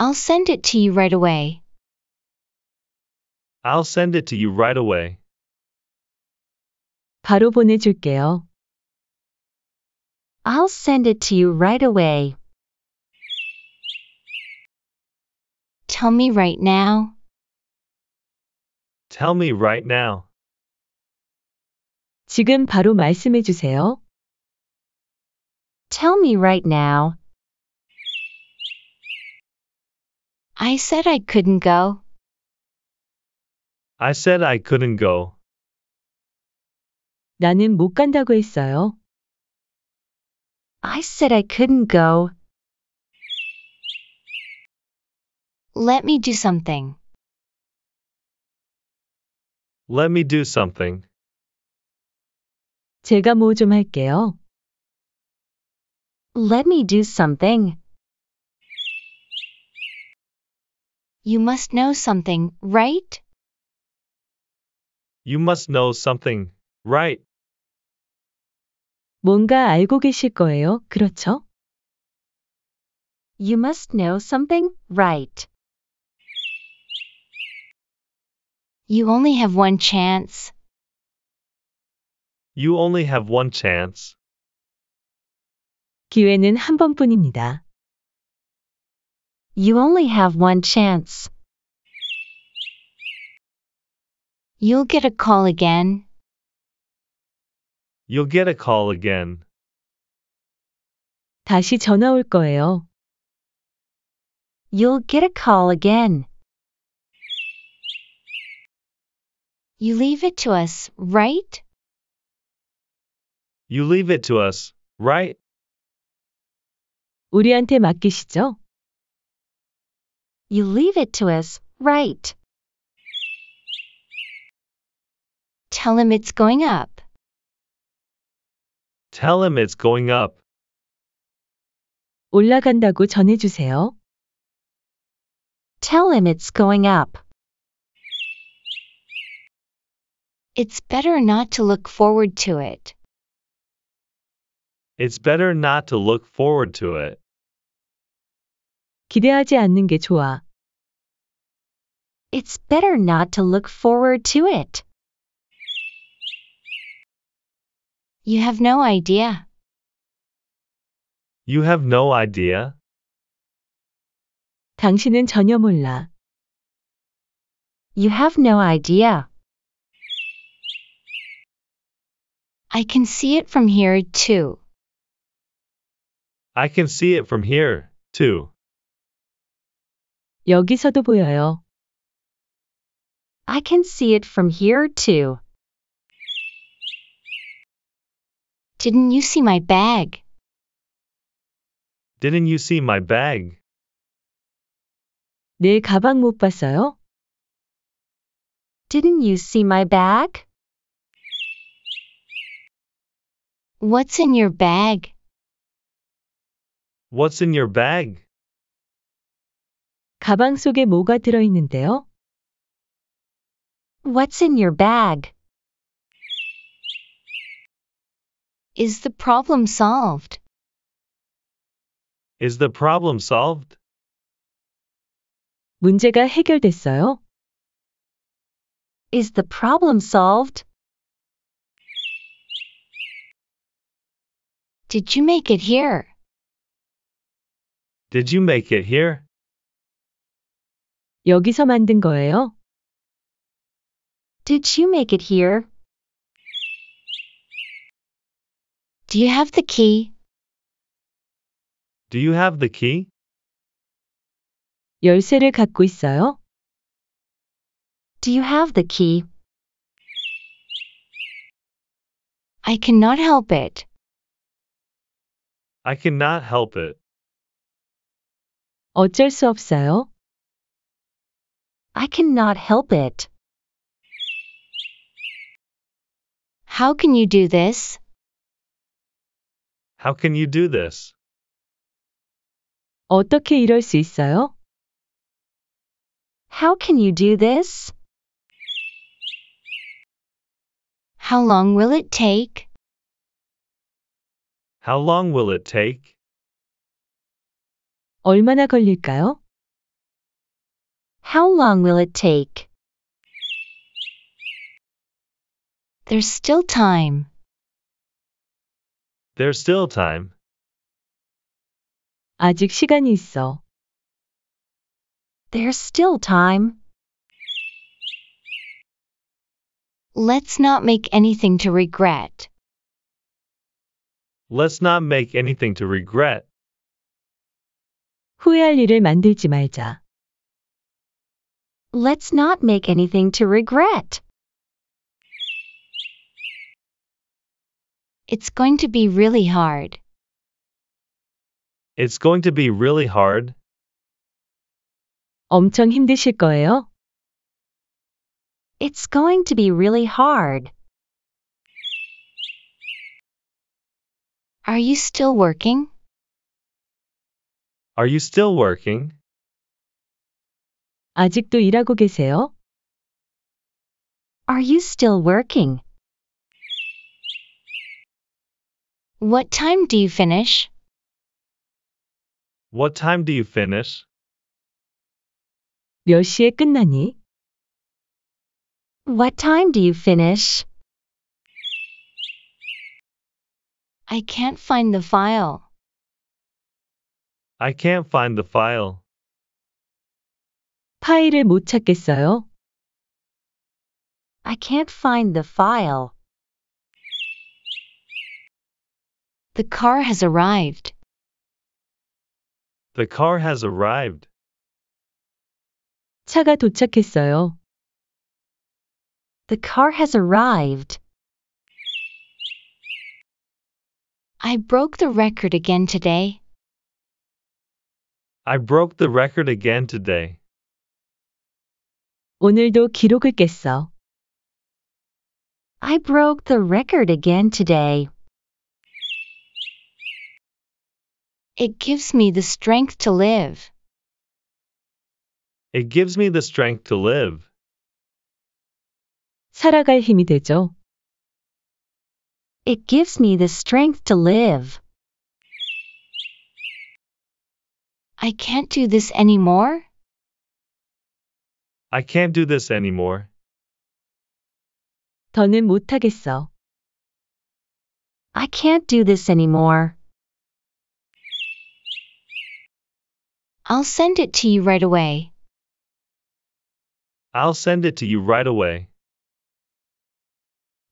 I'll send it to you right away. I'll send it to you right away. 바로 보내줄게요. I'll send it to you right away. Tell me right now. Tell me right now. 지금 바로 말씀해 주세요. Tell me right now. I said I couldn't go. I said I couldn't go. 나는 못 간다고 했어요. I said I couldn't go. Let me do something. Let me do something. 제가 뭐 좀 할게요. Let me do something. You must know something, right? You must know something, right? 뭔가 알고 계실 거예요, 그렇죠? You must know something, right? You only have one chance. You only have one chance. 기회는 한 번뿐입니다. You only have one chance. You'll get a call again. You'll get a call again. 다시 전화 올 거예요. You'll get a call again. You leave it to us, right? You leave it to us, right? 우리한테 맡기시죠? You leave it to us, right? Tell him it's going up. Tell him it's going up. 올라간다고 전해주세요. Tell him it's going up. It's better not to look forward to it. It's better not to look forward to it. 기대하지 않는 게 좋아. It's better not to look forward to it. You have no idea. You have no idea. 당신은 전혀 몰라. You have no idea. I can see it from here too. I can see it from here, too. 여기서도 보여요. I can see it from here too. Didn't you see my bag? Didn't you see my bag? 내 가방 못 봤어요? Didn't you see my bag? What's in your bag? What's in your bag? 가방 속에 뭐가 What's in your bag? Is the problem solved? Is the problem solved? 문제가 해결됐어요? Is the problem solved? Did you make it here? Did you make it here? 여기서 만든 거예요? Did you make it here? Do you have the key? Do you have the key? 열쇠를 갖고 있어요? Do you have the key? I cannot help it. I cannot help it. 어쩔 수 없어요. I cannot help it. How can you do this? How can you do this? 어떻게 이럴 수 있어요? How can you do this? How long will it take? How long will it take? 얼마나 걸릴까요? How long will it take? There's still time. There's still time. 아직 시간이 있어. There's still time. Let's not make anything to regret. Let's not make anything to regret. 후회할 일을 만들지 말자. Let's not make anything to regret. It's going to be really hard. It's going to be really hard. 엄청 힘드실 거예요. It's going to be really hard. Are you still working? Are you still working? 아직도 일하고 계세요? Are you still working? What time do you finish? What time do you finish? 몇 시에 끝나니? What time do you finish? I can't find the file. I can't find the file. 파일을 못 찾겠어요? I can't find the file. The car has arrived. The car has arrived. 차가 도착했어요. The car has arrived. I broke the record again today. I broke the record again today. 오늘도 기록을 깼어. I broke the record again today. It gives me the strength to live. It gives me the strength to live. 살아갈 힘이 되죠. It gives me the strength to live. I can't do this anymore. I can't do this anymore. 더는 I can't do this anymore. I'll send it to you right away. I'll send it to you right away.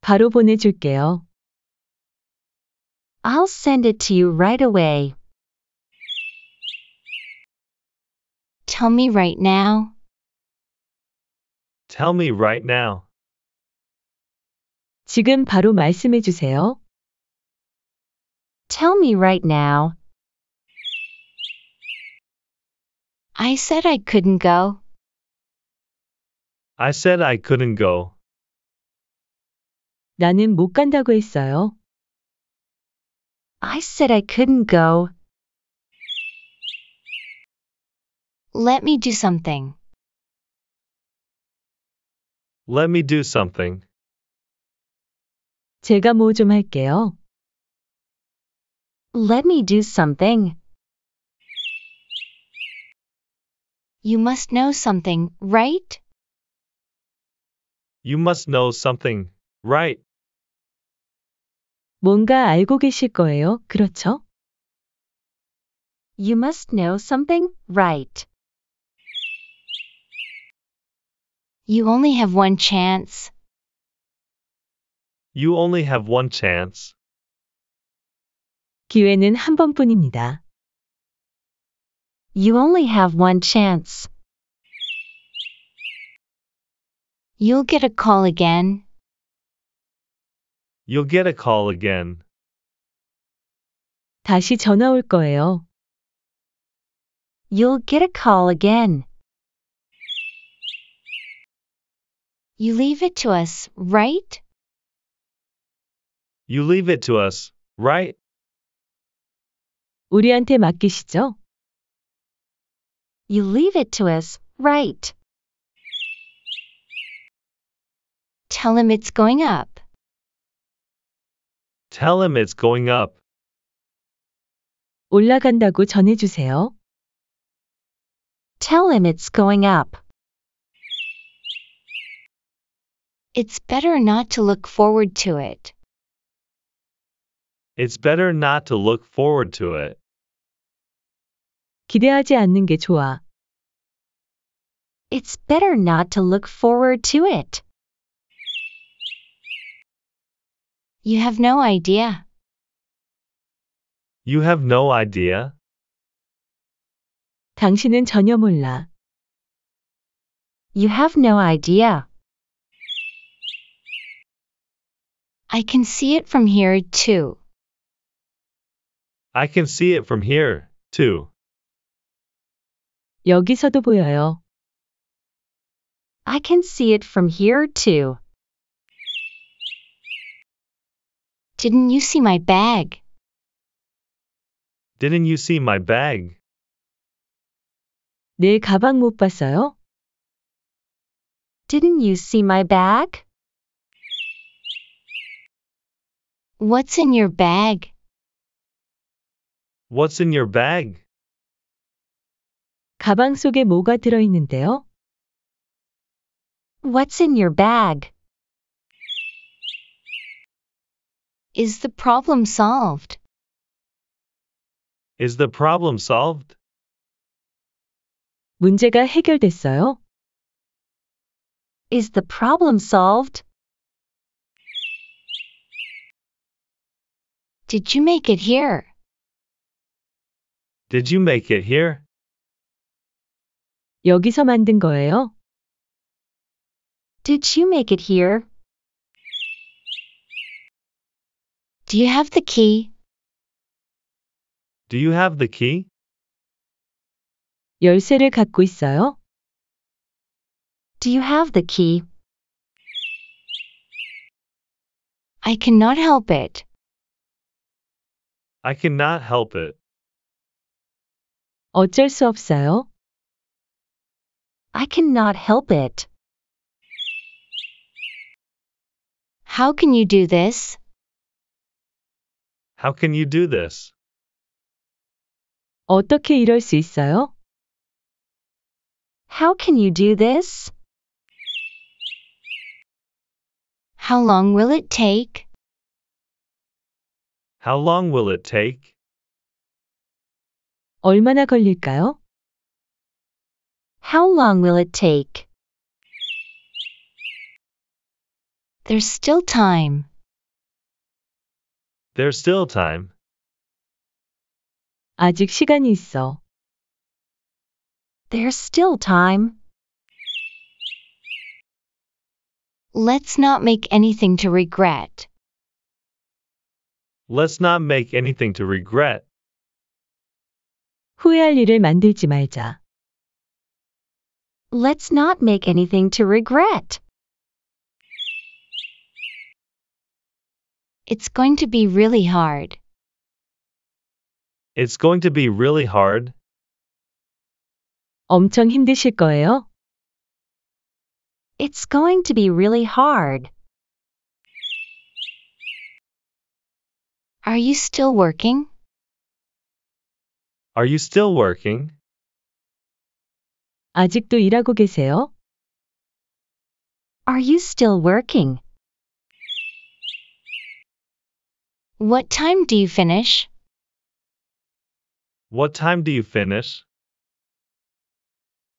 바로 보내줄게요. I'll send it to you right away. Tell me right now. Tell me right now. 지금 바로 말씀해 주세요. Tell me right now. I said I couldn't go. I said I couldn't go. 나는 못 간다고 했어요. I said I couldn't go. Let me do something. Let me do something. 제가 뭐 좀 할게요. Let me do something. You must know something, right? You must know something, right? 뭔가 알고 계실 거예요, 그렇죠? You must know something, right? You only have one chance. You only have one chance. 기회는 한 번뿐입니다. You only have one chance. You'll get a call again. You'll get a call again. 다시 전화 올 거예요. You'll get a call again. You leave it to us, right? You leave it to us, right? 우리한테 맡기시죠? You leave it to us, right? Tell him it's going up. Tell him it's going up. 올라간다고 Tell him it's going up. It's better not to look forward to it. It's better not to look forward to it. 기대하지 않는 게 좋아. It's better not to look forward to it. You have no idea. You have no idea. 당신은 전혀 몰라. You have no idea. I can see it from here too. I can see it from here too. 여기서도 보여요. I can see it from here too. Didn't you see my bag? Didn't you see my bag? 내 가방 못 봤어요? Didn't you see my bag? What's in your bag? What's in your bag? 가방 속에 뭐가 들어있는데요? What's in your bag? Is the problem solved? Is the problem solved? 문제가 해결됐어요? Is the problem solved? Did you make it here? Did you make it here? 여기서 만든 거예요? Did you make it here? Do you have the key? Do you have the key? 열쇠를 갖고 있어요? Do you have the key? I cannot help it. I cannot help it. 어쩔 수 없어요. I cannot help it. How can you do this? How can you do this? 어떻게 이럴 수 있어요? How can you do this? How long will it take? How long will it take? 얼마나 걸릴까요? How long will it take? There's still time. There's still time. 아직 시간이 있어. There's still time. Let's not make anything to regret. Let's not make anything to regret. 후회할 일을 만들지 말자. Let's not make anything to regret. It's going to be really hard. It's going to be really hard. 엄청 힘드실 거예요. It's going to be really hard. Are you still working? Are you still working? 아직도 일하고 계세요? Are you still working? What time do you finish? What time do you finish?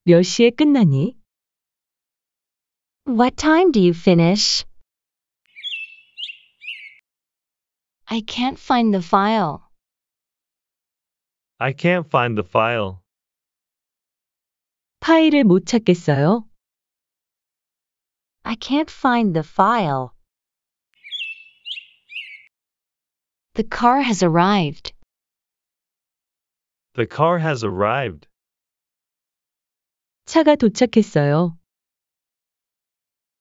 몇 시에 끝나니? What time do you finish? I can't find the file. I can't find the file. 파일을 못 찾겠어요. I can't find the file. The car has arrived. The car has arrived. 차가 도착했어요.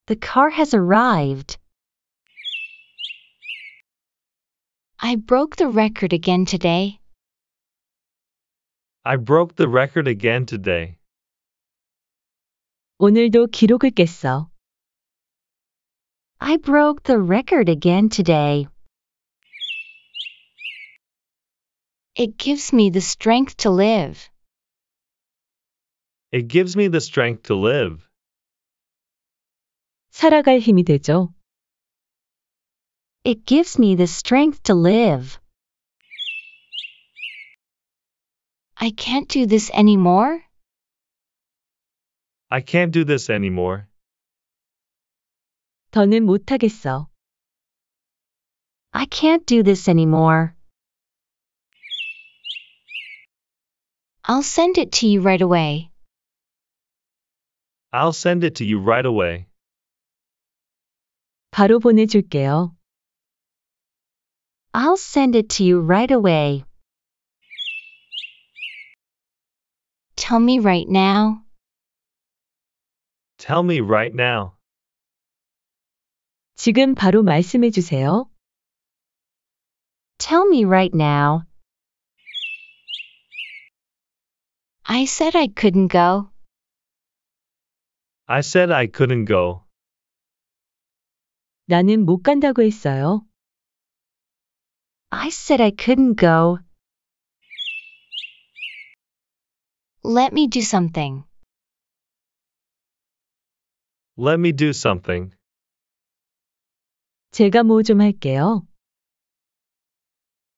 The car has arrived. I broke the record again today. I broke the record again today. 오늘도 기록을 깼어. I broke the record again today. It gives me the strength to live. It gives me the strength to live. 살아갈 힘이 되죠. It gives me the strength to live. I can't do this anymore. I can't do this anymore. 더는 I can't do this anymore. I'll send it to you right away. I'll send it to you right away. 바로 I'll send it to you right away. Tell me right now. Tell me right now. 지금 바로 말씀해 주세요. Tell me right now. I said I couldn't go. I said I couldn't go. 나는 못 간다고 했어요. I said I couldn't go. Let me do something. Let me do something. 제가 뭐 좀 할게요.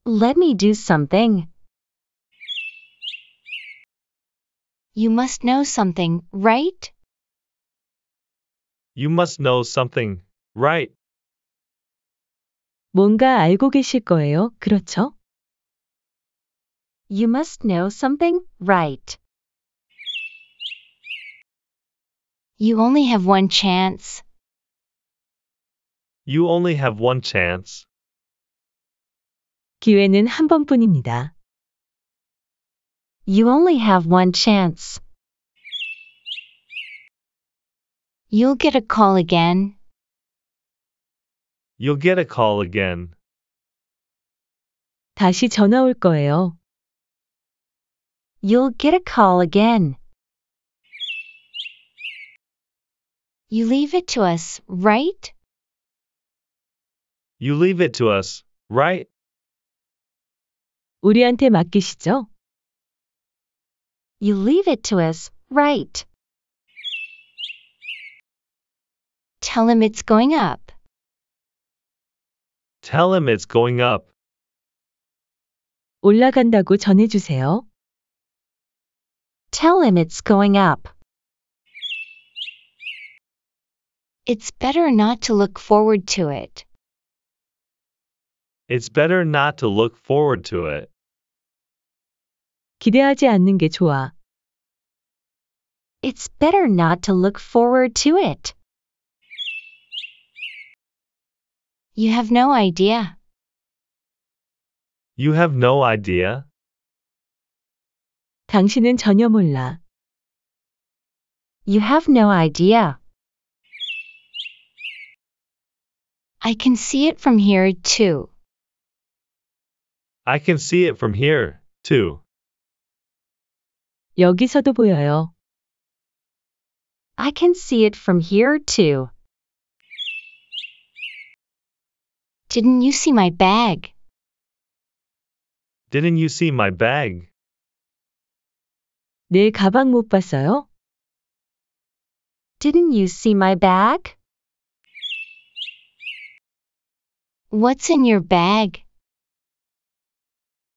Let me do something. You must know something, right? You must know something, right? 뭔가 알고 계실 거예요, 그렇죠? You must know something, right? You only have one chance. You only have one chance. 기회는 한 번뿐입니다. You only have one chance. You'll get a call again. You'll get a call again. 다시 전화 올 거예요. You'll get a call again. You leave it to us, right? You leave it to us, right? 우리한테 맡기시죠? You leave it to us, right? Tell him it's going up. Tell him it's going up. 올라간다고 전해주세요. Tell him it's going up. It's better not to look forward to it. It's better not to look forward to it. 기대하지 않는 게 좋아. It's better not to look forward to it. You have no idea. You have no idea. 당신은 전혀 몰라. You have no idea. I can see it from here too. I can see it from here too. 여기서도 보여요. I can see it from here too. Didn't you see my bag? Didn't you see my bag? 내 가방 못 봤어요? Didn't you see my bag? What's in your bag?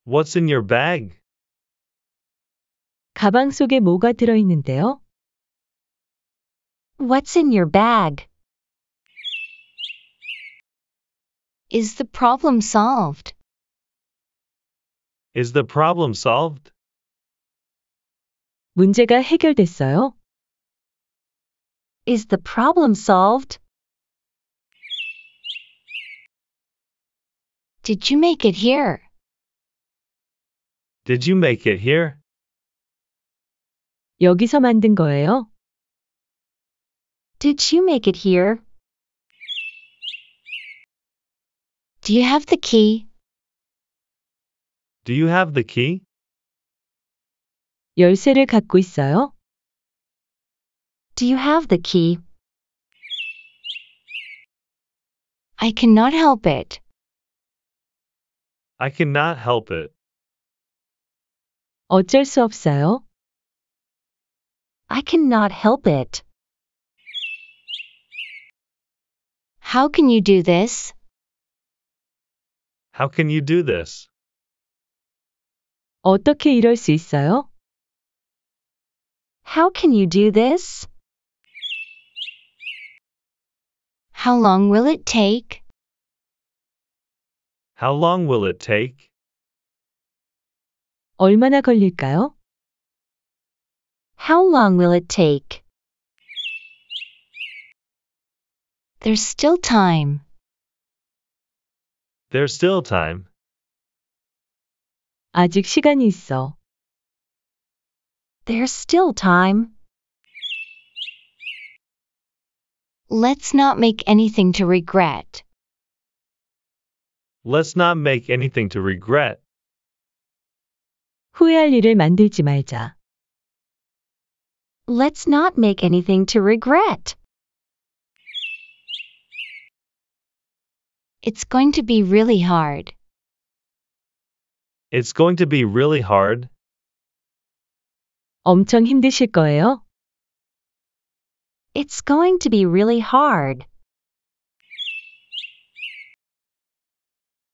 What's in your bag? 가방 속에 뭐가 들어있는데요? What's in your bag? Is the problem solved? Is the problem solved? 문제가 해결됐어요? Is the problem solved? Did you make it here? Did you make it here? 여기서 만든 거예요? Did you make it here? Do you have the key? Do you have the key? 열쇠를 갖고 있어요? Do you have the key? I cannot help it. I cannot help it. 어쩔 수 없어요. I cannot help it. How can you do this? How can you do this? 어떻게 이럴 수 있어요? How can you do this? How long will it take? How long will it take? 얼마나 걸릴까요? How long will it take? There's still time. There's still time. 아직 시간이 있어. There's still time. Let's not make anything to regret. Let's not make anything to regret. 후회할 일을 만들지 말자. Let's not make anything to regret. It's going to be really hard. It's going to be really hard. 엄청 힘드실 거예요. It's going to be really hard.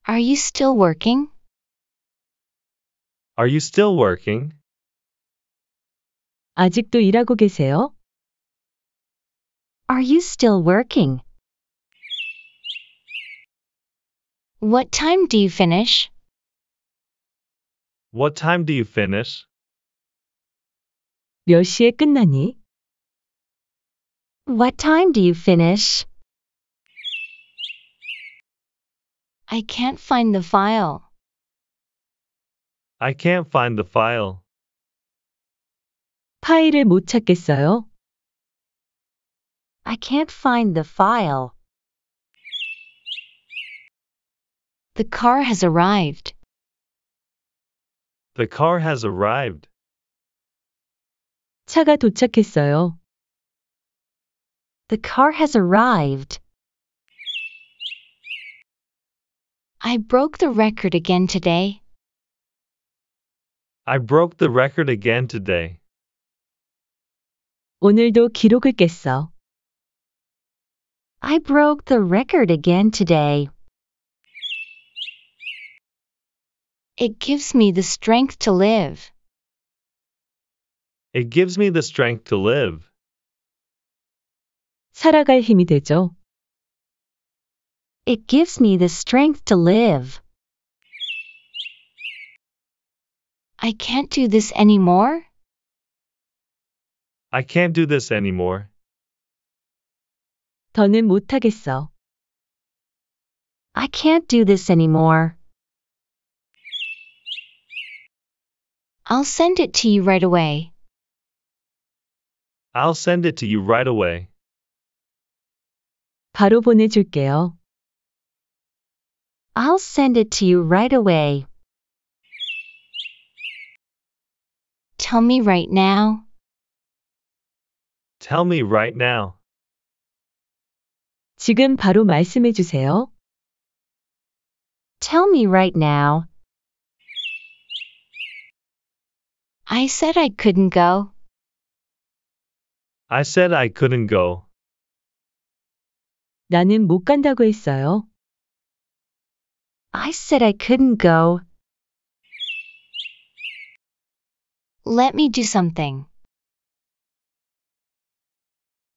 Are you still working? Are you still working? 아직도 일하고 계세요? Are you still working? What time do you finish? What time do you finish? 몇 시에 끝나니? What time do you finish? I can't find the file. I can't find the file. 파일을 못 찾겠어요? I can't find the file. The car has arrived. The car has arrived. 차가 도착했어요. The car has arrived. I broke the record again today. I broke the record again today. 오늘도 기록을 깼어. I broke the record again today. It gives me the strength to live. It gives me the strength to live. 살아갈 힘이 되죠. It gives me the strength to live. I can't do this anymore. I can't do this anymore. 더는 못하겠어. I can't do this anymore. I'll send it to you right away. I'll send it to you right away. 바로 보내줄게요. I'll send it to you right away. Tell me right now. Tell me right now. 지금 바로 말씀해 주세요. Tell me right now. I said I couldn't go. I said I couldn't go. 나는 못 간다고 했어요. I said I couldn't go. Let me do something.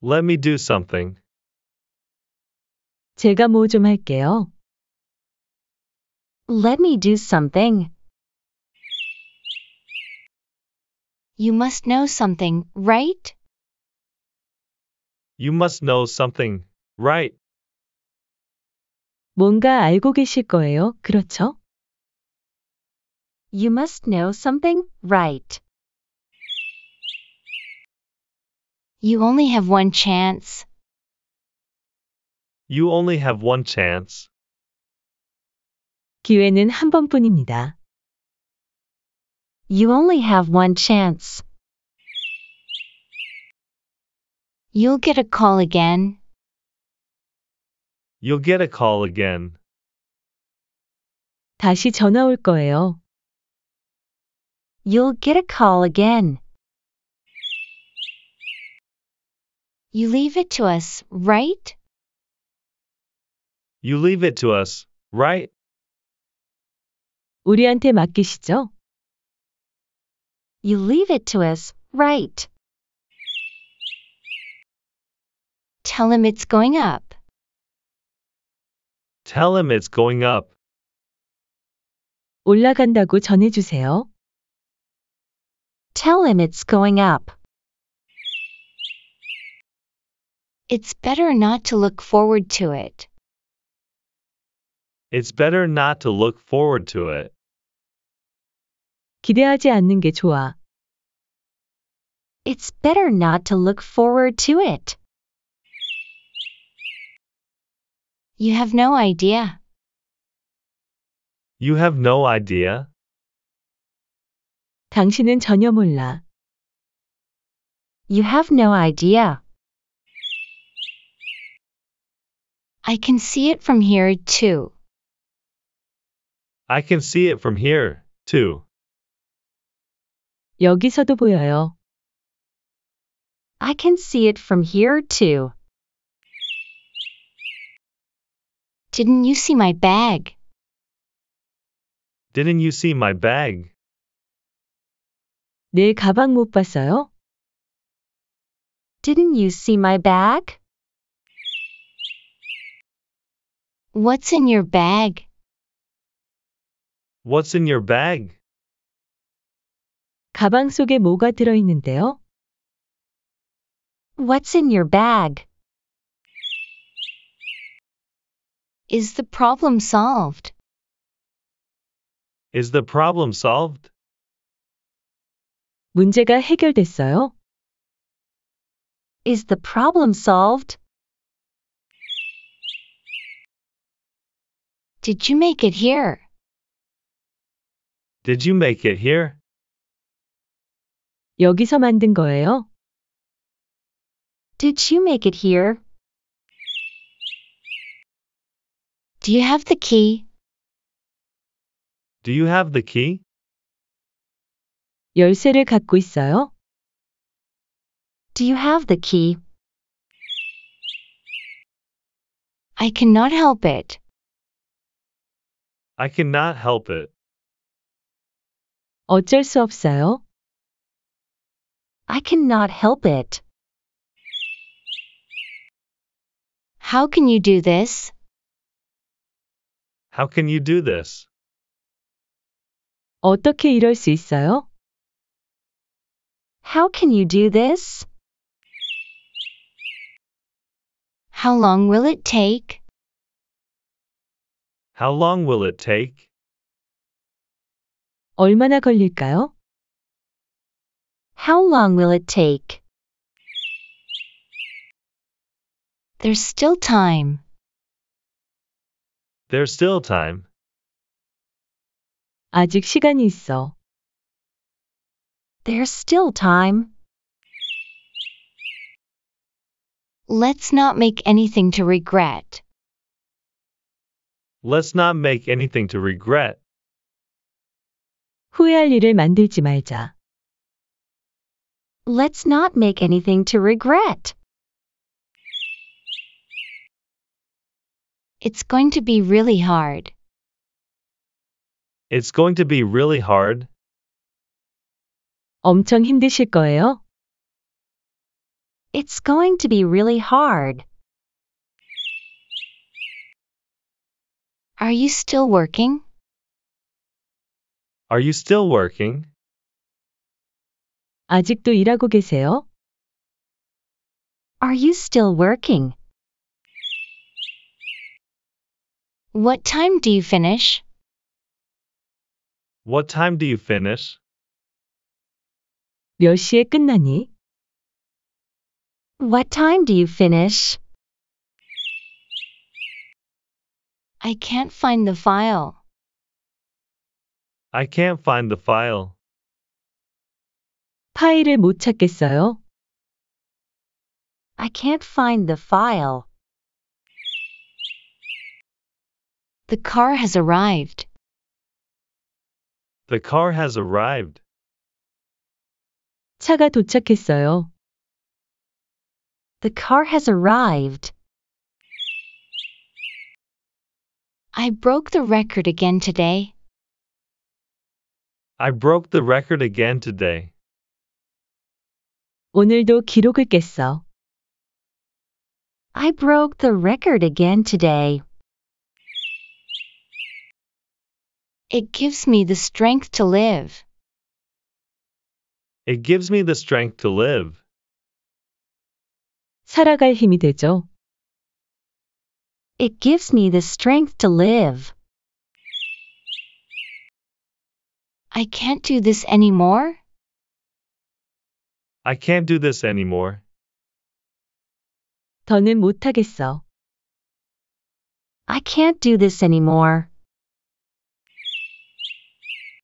Let me do something. 제가 뭐 좀 할게요. Let me do something. You must know something, right? You must know something, right? 뭔가 알고 계실 거예요, 그렇죠? You must know something, right? You only have one chance. You only have one chance. 기회는 한 번뿐입니다. You only have one chance. You'll get a call again. You'll get a call again. 다시 전화 올 거예요. You'll get a call again. You leave it to us, right? You leave it to us, right? 우리한테 맡기시죠? You leave it to us, right? Tell him it's going up. Tell him it's going up. 올라간다고 전해주세요. Tell him it's going up. It's better not to look forward to it. It's better not to look forward to it. 기대하지 않는 게 좋아. It's better not to look forward to it. You have no idea. You have no idea. 당신은 전혀 몰라. You have no idea. I can see it from here too. I can see it from here too. 여기서도 보여요. I can see it from here too. Didn't you see my bag? Didn't you see my bag? 내 가방 못 봤어요? Didn't you see my bag? What's in your bag? What's in your bag? 가방 속에 뭐가 What's in your bag? Is the problem solved? Is the problem solved? 문제가 해결됐어요? Is the problem solved? Did you make it here? Did you make it here? 여기서 만든 거예요? Did you make it here? Do you have the key? Do you have the key? 열쇠를 갖고 있어요? Do you have the key? I cannot help it. I cannot help it. 어쩔 수 없어요. I cannot help it. How can you do this? How can you do this? 어떻게 이럴 수 있어요? How can you do this? How long will it take? How long will it take? 얼마나 걸릴까요? How long will it take? There's still time. There's still time. 아직 시간이 있어. There's still time. Let's not make anything to regret. Let's not make anything to regret. 후회할 일을 만들지 말자. Let's not make anything to regret. It's going to be really hard. It's going to be really hard. 엄청 힘드실 거예요. It's going to be really hard. Are you still working? Are you still working? 아직도 일하고 계세요? Are you still working? What time do you finish? What time do you finish? 몇 시에 끝나니? What time do you finish? I can't find the file. I can't find the file. 파일을 못 찾겠어요? I can't find the file. The car has arrived. The car has arrived. 차가 도착했어요. The car has arrived. I broke the record again today. I broke the record again today. 오늘도 기록을 깼어. I broke the record again today. It gives me the strength to live. It gives me the strength to live. 살아갈 힘이 되죠. It gives me the strength to live. I can't do this anymore. I can't do this anymore. 더는 못하겠어. I can't do this anymore.